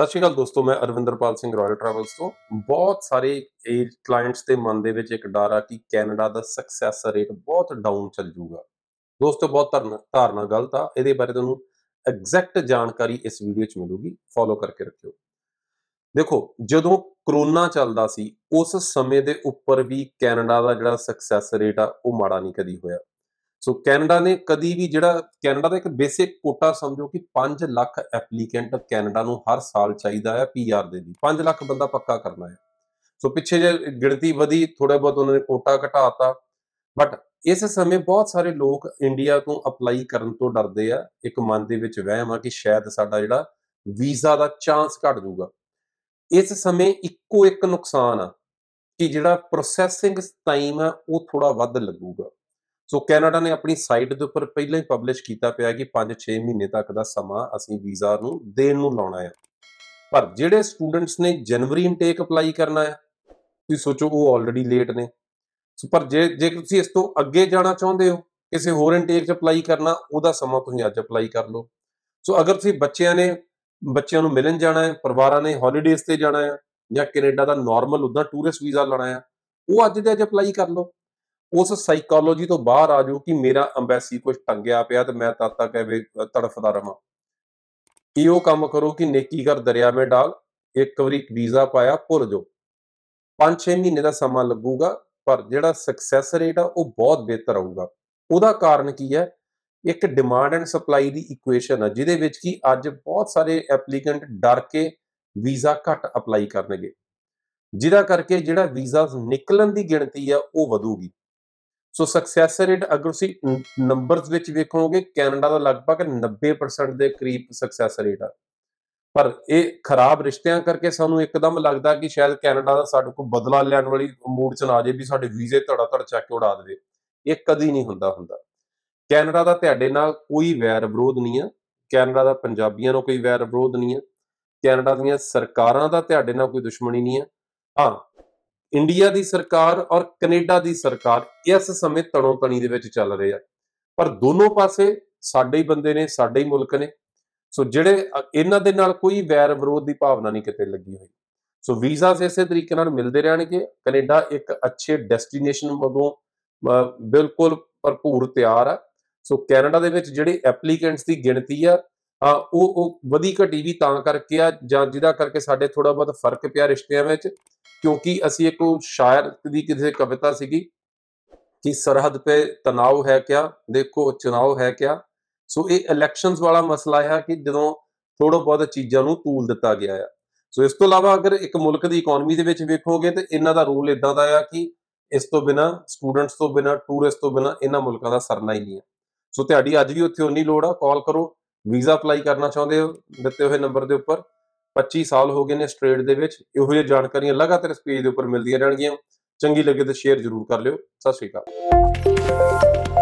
ਸਤਿ ਸ਼੍ਰੀ ਅਕਾਲ ਦੋਸਤੋ ਮੈਂ ਅਰਵਿੰਦਰਪਾਲ ਸਿੰਘ ਰਾਇਲ ਟਰੈਵਲਸ ਤੋਂ ਬਹੁਤ ਸਾਰੇ ਏਜ ਕਲਾਇੰਟਸ ਦੇ ਮਨ ਦੇ ਵਿੱਚ ਇੱਕ ਡਰ ਆ ਕਿ ਕੈਨੇਡਾ ਦਾ ਸਕਸੈਸ ਰੇਟ ਬਹੁਤ ਡਾਊਨ ਚੱਲ ਜਾਊਗਾ ਦੋਸਤੋ ਬਹੁਤ ਧਾਰਨਾ ਗਲਤ ਆ ਇਹਦੇ ਬਾਰੇ ਤੁਹਾਨੂੰ ਐਗਜ਼ੈਕਟ ਜਾਣਕਾਰੀ ਇਸ ਵੀਡੀਓ 'ਚ ਮਿਲੂਗੀ ਫੋਲੋ ਕਰਕੇ ਰੱਖਿਓ ਦੇਖੋ ਜਦੋਂ ਕਰੋਨਾ ਚੱਲਦਾ ਸੀ ਉਸ ਸਮੇਂ ਦੇ ਉੱਪਰ ਵੀ ਕੈਨੇਡਾ ਦਾ ਜਿਹੜਾ ਸਕਸੈਸ ਰੇਟ ਆ ਉਹ ਮਾੜਾ ਨਹੀਂ ਕਦੀ ਹੋਇਆ ਸੋ ਕੈਨੇਡਾ ਨੇ ਕਦੀ ਵੀ ਜਿਹੜਾ ਕੈਨੇਡਾ ਦਾ ਇੱਕ ਬੇਸਿਕ ਕੋਟਾ ਸਮਝੋ ਕਿ 5 ਲੱਖ ਐਪਲੀਕੈਂਟ ਕੈਨੇਡਾ ਨੂੰ ਹਰ ਸਾਲ ਚਾਹੀਦਾ ਹੈ ਪੀਆਰ ਦੇ ਲਈ 5 ਲੱਖ ਬੰਦਾ ਪੱਕਾ ਕਰਨਾ ਹੈ ਸੋ ਪਿੱਛੇ ਜੇ ਗਿਣਤੀ ਵਧੀ ਥੋੜਾ ਬਹੁਤ ਉਹਨਾਂ ਨੇ ਕੋਟਾ ਘਟਾਤਾ ਬਟ ਇਸ ਸਮੇਂ ਬਹੁਤ ਸਾਰੇ ਲੋਕ ਇੰਡੀਆ ਤੋਂ ਅਪਲਾਈ ਕਰਨ ਤੋਂ ਡਰਦੇ ਆ ਇੱਕ ਮਨ ਦੇ ਵਿੱਚ ਵਹਿਮ ਆ ਕਿ ਸ਼ਾਇਦ ਸਾਡਾ ਜਿਹੜਾ ਵੀਜ਼ਾ ਦਾ ਚਾਂਸ ਘਟ ਜਾਊਗਾ ਇਸ ਸਮੇਂ ਇੱਕੋ ਇੱਕ ਨੁਕਸਾਨ ਆ ਕਿ ਜਿਹੜਾ ਪ੍ਰੋਸੈਸਿੰਗ ਟਾਈਮ ਆ ਉਹ ਥੋੜਾ ਵੱਧ ਲੱਗੂਗਾ ਸੋ ਕੈਨੇਡਾ ਨੇ ਆਪਣੀ ਸਾਈਟ ਦੇ ਉੱਪਰ ਪਹਿਲਾਂ ਹੀ ਪਬਲਿਸ਼ ਕੀਤਾ ਪਿਆ ਕਿ 5-6 ਮਹੀਨੇ ਤੱਕ ਦਾ ਸਮਾਂ ਅਸੀਂ ਵੀਜ਼ਾ ਨੂੰ ਦੇਣ ਨੂੰ ਲਾਉਣਾ ਹੈ ਪਰ ਜਿਹੜੇ ਸਟੂਡੈਂਟਸ ਨੇ ਜਨਵਰੀ ਇਨਟੇਕ ਅਪਲਾਈ ਕਰਨਾ ਹੈ ਤੁਸੀਂ ਸੋਚੋ ਉਹ ਆਲਰੇਡੀ ਲੇਟ ਨੇ ਸੋ ਪਰ ਜੇ ਜੇ ਤੁਸੀਂ ਇਸ ਤੋਂ ਅੱਗੇ ਜਾਣਾ ਚਾਹੁੰਦੇ ਹੋ ਕਿਸੇ ਹੋਰ ਇਨਟੇਕ 'ਚ ਅਪਲਾਈ ਕਰਨਾ ਉਹਦਾ ਸਮਾਂ ਤੁਸੀਂ ਅੱਜ ਅਪਲਾਈ ਕਰ ਲਓ ਸੋ ਅਗਰ ਤੁਸੀਂ ਬੱਚਿਆਂ ਨੇ ਬੱਚਿਆਂ ਨੂੰ ਮਿਲਣ ਜਾਣਾ ਹੈ ਪਰਿਵਾਰਾਂ ਨੇ ਹੌਲੀਡੇਜ਼ ਤੇ ਜਾਣਾ ਹੈ ਜਾਂ ਕੈਨੇਡਾ ਦਾ ਨਾਰਮਲ ਉਦਾਂ ਟੂਰਿਸਟ ਵੀਜ਼ਾ ਲੈਣਾ ਹੈ ਉਹ ਅੱਜ ਦੇ ਅੱਜ ਅਪਲਾਈ ਕਰ ਲਓ ਉਸ ਸਾਈਕੋਲੋਜੀ ਤੋਂ ਬਾਹਰ ਆ ਜਾਓ ਕਿ ਮੇਰਾ ਅੰਬੈਸੀ ਕੁਝ ਟੰਗਿਆ ਪਿਆ ਤੇ ਮੈਂ ਤਦ ਤੱਕ ਐਵੇਂ ਤੜਫਦਾ ਰਹਾ ਇਹੋ ਕੰਮ ਕਰੋ ਕਿ ਨੇਕੀ ਕਰ ਦਰਿਆ ਮੇ ਡਾਲ ਇੱਕ ਵਾਰੀ ਵੀਜ਼ਾ ਪਾਇਆ ਭੁੱਲ ਜਾਓ 5-6 ਮਹੀਨੇ ਦਾ ਸਮਾਂ ਲੱਗੂਗਾ ਪਰ ਜਿਹੜਾ ਸਕਸੈਸ ਰੇਟ ਆ ਉਹ ਬਹੁਤ ਬਿਹਤਰ ਆਊਗਾ ਉਹਦਾ ਕਾਰਨ ਕੀ ਹੈ ਇੱਕ ਡਿਮਾਂਡ ਐਂਡ ਸਪਲਾਈ ਦੀ ਇਕੁਏਸ਼ਨ ਆ ਜਿਹਦੇ ਵਿੱਚ ਕੀ ਅੱਜ ਬਹੁਤ ਸਾਰੇ ਐਪਲੀਕੈਂਟ ਡਰ ਕੇ ਵੀਜ਼ਾ ਘੱਟ ਅਪਲਾਈ ਕਰਨਗੇ ਜਿਹਦਾ ਕਰਕੇ ਜਿਹੜਾ ਵੀਜ਼ਾ ਨਿਕਲਣ ਦੀ ਗਿਣਤੀ ਆ ਉਹ ਵਧੂਗੀ ਸੋ ਸਕਸੈਸ ਰੇਟ ਅਗਰ ਤੁਸੀਂ ਨੰਬਰਸ ਵਿੱਚ ਵੇਖੋਗੇ ਕੈਨੇਡਾ ਦਾ ਲਗਭਗ 90% ਦੇ ਕਰੀਬ ਸਕਸੈਸ ਰੇਟ ਆ ਪਰ ਇਹ ਖਰਾਬ ਰਿਸ਼ਤਿਆਂ ਕਰਕੇ ਸਾਨੂੰ ਇੱਕਦਮ ਲੱਗਦਾ ਕਿ ਸ਼ਾਇਦ ਕੈਨੇਡਾ ਦਾ ਸਾਡੇ ਕੋਲ ਬਦਲਾ ਲੈਣ ਵਾਲੀ ਮੂਡ ਚ ਨਾ ਜੇ ਵੀ ਸਾਡੇ ਵੀਜ਼ੇ ਧੜਾ ਧੜ ਚੱਕ ਕੇ ਉਡਾ ਦੇਵੇ ਇਹ ਕਦੀ ਨਹੀਂ ਹੁੰਦਾ ਹੁੰਦਾ ਕੈਨੇਡਾ ਦਾ ਤੁਹਾਡੇ ਨਾਲ ਕੋਈ ਵੈਰ ਵਿਰੋਧ ਨਹੀਂ ਆ ਕੈਨੇਡਾ ਦਾ ਪੰਜਾਬੀਆਂ ਨੂੰ ਕੋਈ ਵੈਰ ਵਿਰੋਧ ਨਹੀਂ ਆ ਕੈਨੇਡਾ ਦੀਆਂ ਸਰਕਾਰਾਂ ਦਾ ਤੁਹਾਡੇ ਨਾਲ ਕੋਈ ਦੁਸ਼ਮਣੀ ਨਹੀਂ ਆ ਹਾਂ ਇੰਡੀਆ ਦੀ ਸਰਕਾਰ ਔਰ ਕੈਨੇਡਾ ਦੀ ਸਰਕਾਰ ਇਸ ਸਮੇਂ ਤਣੋ-ਤਣੀ ਦੇ ਵਿੱਚ ਚੱਲ ਰਹੇ ਆ ਪਰ ਦੋਨੋਂ ਪਾਸੇ ਸਾਡੇ ਹੀ ਬੰਦੇ ਨੇ ਸਾਡੇ ਹੀ ਮੁਲਕ ਨੇ ਸੋ ਜਿਹੜੇ ਇਹਨਾਂ ਦੇ ਨਾਲ ਕੋਈ ਵੈਰ ਵਿਰੋਧ ਦੀ ਭਾਵਨਾ ਨਹੀਂ ਕਿਤੇ ਲੱਗੀ ਹੋਈ ਸੋ ਵੀਜ਼ਾ ਇਸੇ ਤਰੀਕੇ ਨਾਲ ਮਿਲਦੇ ਰਹਿਣਗੇ ਕੈਨੇਡਾ ਇੱਕ ਅੱਛੇ ਡੈਸਟੀਨੇਸ਼ਨ ਵਜੋਂ ਬਿਲਕੁਲ ਭਰਪੂਰ ਤਿਆਰ ਆ ਸੋ ਕੈਨੇਡਾ ਦੇ ਵਿੱਚ ਜਿਹੜੇ ਐਪਲੀਕੈਂਟਸ ਦੀ ਗਿਣਤੀ ਆ ਉਹ ਉਹ ਵਧੀ ਘਟੀ ਵੀ ਤਾਂ ਕਰਕੇ ਆ ਜਾਂ ਜਿਹਦਾ ਕਰਕੇ ਸਾਡੇ ਥੋੜਾ ਬਹੁਤ ਫਰਕ ਪਿਆ ਰਿਸ਼ਤਿਆਂ ਵਿੱਚ ਕਿਉਂਕਿ ਅਸੀਂ ਇੱਕ ਸ਼ਾਇਰ ਦੀ ਕਿਸੇ ਕਵਿਤਾ ਸੀਗੀ ਕਿ ਸਰਹੱਦ ਤੇ ਤਣਾਅ ਹੈ ਕਿਆ ਦੇਖੋ ਚੁਣਾਵ ਹੈ ਕਿਆ ਸੋ ਇਹ ਇਲੈਕਸ਼ਨਸ ਵਾਲਾ ਮਸਲਾ ਹੈ ਕਿ ਜਦੋਂ ਥੋੜਾ ਬਹੁਤ ਚੀਜ਼ਾਂ ਨੂੰ ਤੂਲ ਦਿੱਤਾ ਗਿਆ ਹੈ ਸੋ ਇਸ ਤੋਂ ਇਲਾਵਾ ਅਗਰ ਇੱਕ ਮੁਲਕ ਦੀ ਇਕਨੋਮੀ ਦੇ ਵਿੱਚ ਵੇਖੋਗੇ ਤੇ ਇਹਨਾਂ ਦਾ ਰੋਲ ਇਦਾਂ ਦਾ ਆ ਕਿ ਇਸ ਤੋਂ ਬਿਨਾ ਸਟੂਡੈਂਟਸ ਤੋਂ ਬਿਨਾ ਟੂਰਿਸਟ ਤੋਂ ਬਿਨਾ ਇਹਨਾਂ ਮੁਲਕਾਂ ਦਾ ਸਰਨਾ ਹੀ ਨਹੀਂ ਹੈ ਸੋ ਤੁਹਾਡੀ ਅੱਜ ਵੀ ਉੱਥੇ ਉਨੀ ਲੋੜ ਆ ਕਾਲ ਕਰੋ ਵੀਜ਼ਾ ਅਪਲਾਈ ਕਰਨਾ ਚਾਹੁੰਦੇ ਹੋ ਦਿੱਤੇ ਹੋਏ ਨੰਬਰ ਦੇ ਉੱਪਰ 25 ਸਾਲ ਹੋ ਗਏ ਨੇ ਸਟ੍ਰੇਟ ਦੇ ਵਿੱਚ ਇਹੋ ਜਿਹੀ ਜਾਣਕਾਰੀਆਂ ਲਗਾਤਾਰ ਸਪੀਚ ਦੇ ਉੱਪਰ ਮਿਲਦੀਆਂ ਰਹਿਣਗੀਆਂ ਚੰਗੀ ਲੱਗੇ ਤਾਂ ਸ਼ੇਅਰ ਜ਼ਰੂਰ ਕਰ ਲਿਓ ਸਤਿ ਸ਼੍ਰੀ ਅਕਾਲ